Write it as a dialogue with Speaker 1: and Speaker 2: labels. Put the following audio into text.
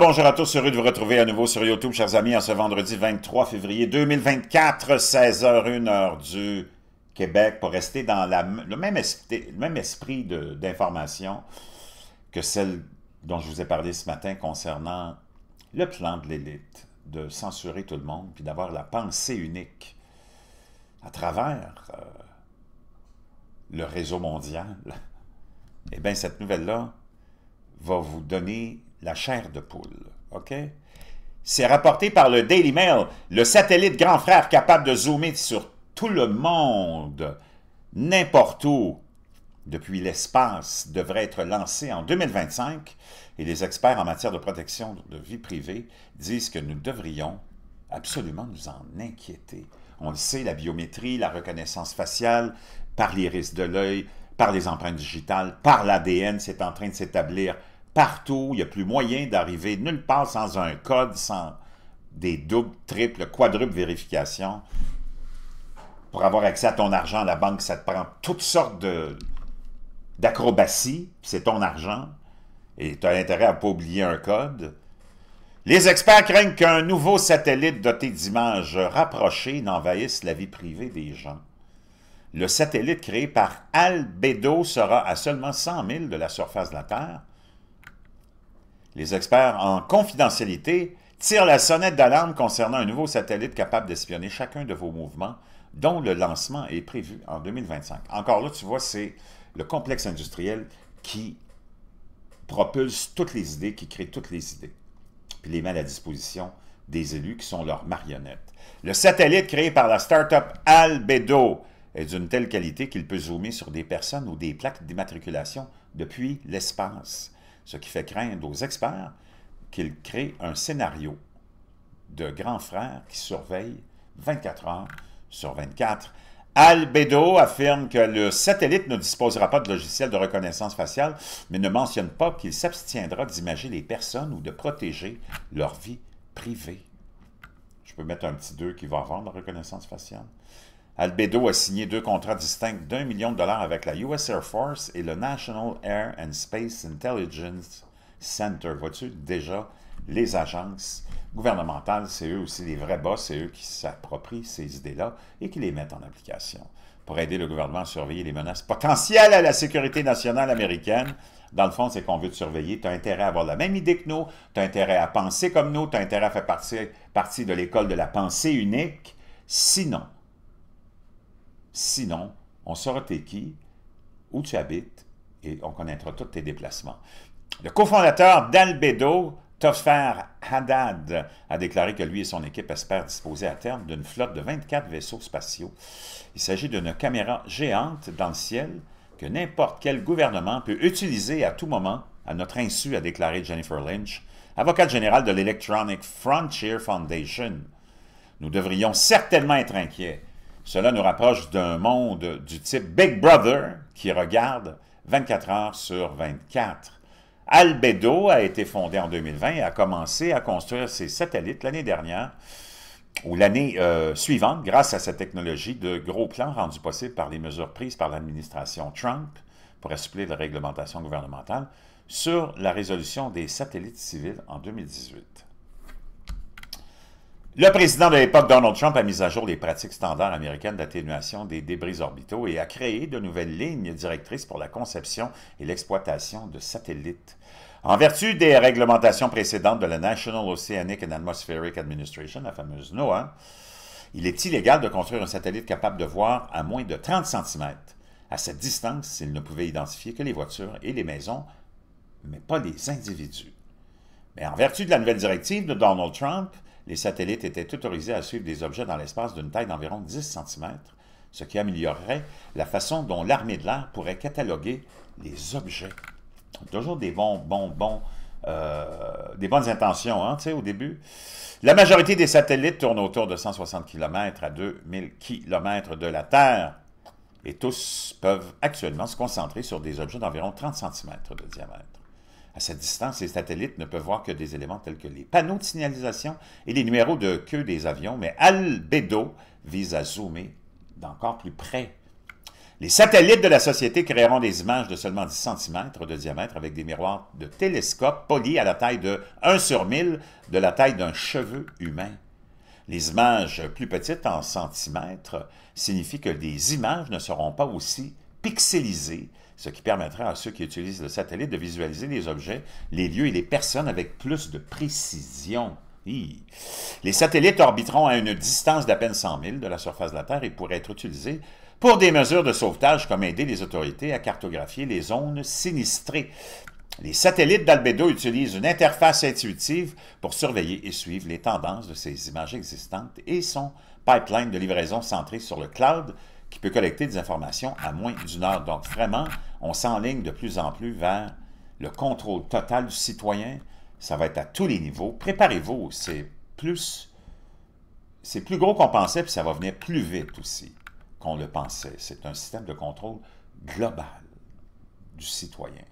Speaker 1: bonjour à tous, heureux de vous retrouver à nouveau sur YouTube, chers amis, en ce vendredi 23 février 2024, 16h, 1h du Québec, pour rester dans le même esprit, le d'information que celle dont je vous ai parlé ce matin concernant le plan de l'élite, de censurer tout le monde, puis d'avoir la pensée unique à travers euh, le réseau mondial. Eh bien, cette nouvelle-là va vous donner la chair de poule. OK? C'est rapporté par le Daily Mail, le satellite grand frère capable de zoomer sur tout le monde, n'importe où, depuis l'espace, devrait être lancé en 2025 et les experts en matière de protection de vie privée disent que nous devrions absolument nous en inquiéter. On le sait, la biométrie, la reconnaissance faciale, par l'iris de l'œil, par les empreintes digitales, par l'ADN, c'est en train de s'établir partout, il n'y a plus moyen d'arriver nulle part sans un code, sans des doubles, triples, quadruples vérifications. Pour avoir accès à ton argent la banque, ça te prend toutes sortes d'acrobaties, c'est ton argent, et tu as intérêt à ne pas oublier un code. Les experts craignent qu'un nouveau satellite doté d'images rapprochées n'envahisse la vie privée des gens. Le satellite créé par Albedo sera à seulement 100 000 de la surface de la Terre les experts en confidentialité tirent la sonnette d'alarme concernant un nouveau satellite capable d'espionner chacun de vos mouvements, dont le lancement est prévu en 2025. Encore là, tu vois, c'est le complexe industriel qui propulse toutes les idées, qui crée toutes les idées, puis les met à la disposition des élus qui sont leurs marionnettes. Le satellite créé par la start-up Albedo est d'une telle qualité qu'il peut zoomer sur des personnes ou des plaques d'immatriculation depuis l'espace ce qui fait craindre aux experts qu'il crée un scénario de grands frères qui surveillent 24 heures sur 24. Albedo affirme que le satellite ne disposera pas de logiciel de reconnaissance faciale, mais ne mentionne pas qu'il s'abstiendra d'imager les personnes ou de protéger leur vie privée. Je peux mettre un petit 2 qui va vendre la reconnaissance faciale. Albedo a signé deux contrats distincts d'un million de dollars avec la US Air Force et le National Air and Space Intelligence Center. Vois-tu déjà les agences gouvernementales, c'est eux aussi les vrais boss, c'est eux qui s'approprient ces idées-là et qui les mettent en application pour aider le gouvernement à surveiller les menaces potentielles à la sécurité nationale américaine. Dans le fond, c'est qu'on veut te surveiller. Tu as intérêt à avoir la même idée que nous, tu as intérêt à penser comme nous, tu as intérêt à faire partie, partie de l'école de la pensée unique. Sinon, Sinon, on saura t'es qui, où tu habites, et on connaîtra tous tes déplacements. Le cofondateur d'Albedo, Toffer Haddad, a déclaré que lui et son équipe espèrent disposer à terme d'une flotte de 24 vaisseaux spatiaux. Il s'agit d'une caméra géante dans le ciel que n'importe quel gouvernement peut utiliser à tout moment, à notre insu, a déclaré Jennifer Lynch, avocate générale de l'Electronic Frontier Foundation. Nous devrions certainement être inquiets cela nous rapproche d'un monde du type Big Brother qui regarde 24 heures sur 24. Albedo a été fondé en 2020 et a commencé à construire ses satellites l'année dernière ou l'année euh, suivante grâce à cette technologie de gros plans rendue possible par les mesures prises par l'administration Trump pour assouplir la réglementation gouvernementale sur la résolution des satellites civils en 2018. Le président de l'époque, Donald Trump, a mis à jour les pratiques standards américaines d'atténuation des débris orbitaux et a créé de nouvelles lignes directrices pour la conception et l'exploitation de satellites. En vertu des réglementations précédentes de la National Oceanic and Atmospheric Administration, la fameuse NOAA, il est illégal de construire un satellite capable de voir à moins de 30 cm. À cette distance, il ne pouvait identifier que les voitures et les maisons, mais pas les individus. Mais en vertu de la nouvelle directive de Donald Trump, les satellites étaient autorisés à suivre des objets dans l'espace d'une taille d'environ 10 cm, ce qui améliorerait la façon dont l'armée de l'air pourrait cataloguer les objets. toujours des bons, bons, bons, euh, des bonnes intentions, hein, tu sais, au début. La majorité des satellites tournent autour de 160 km à 2000 km de la Terre et tous peuvent actuellement se concentrer sur des objets d'environ 30 cm de diamètre. À cette distance, les satellites ne peuvent voir que des éléments tels que les panneaux de signalisation et les numéros de queue des avions, mais Albedo vise à zoomer d'encore plus près. Les satellites de la société créeront des images de seulement 10 cm de diamètre avec des miroirs de télescope polis à la taille de 1 sur 1000, de la taille d'un cheveu humain. Les images plus petites en centimètres signifient que les images ne seront pas aussi pixelisées ce qui permettra à ceux qui utilisent le satellite de visualiser les objets, les lieux et les personnes avec plus de précision. Les satellites orbiteront à une distance d'à peine 100 000 de la surface de la Terre et pourraient être utilisés pour des mesures de sauvetage comme aider les autorités à cartographier les zones sinistrées. Les satellites d'Albedo utilisent une interface intuitive pour surveiller et suivre les tendances de ces images existantes et son pipeline de livraison centré sur le cloud qui peut collecter des informations à moins d'une heure. Donc vraiment, on s'enligne de plus en plus vers le contrôle total du citoyen. Ça va être à tous les niveaux. Préparez-vous, c'est plus, c'est plus gros qu'on pensait, puis ça va venir plus vite aussi qu'on le pensait. C'est un système de contrôle global du citoyen.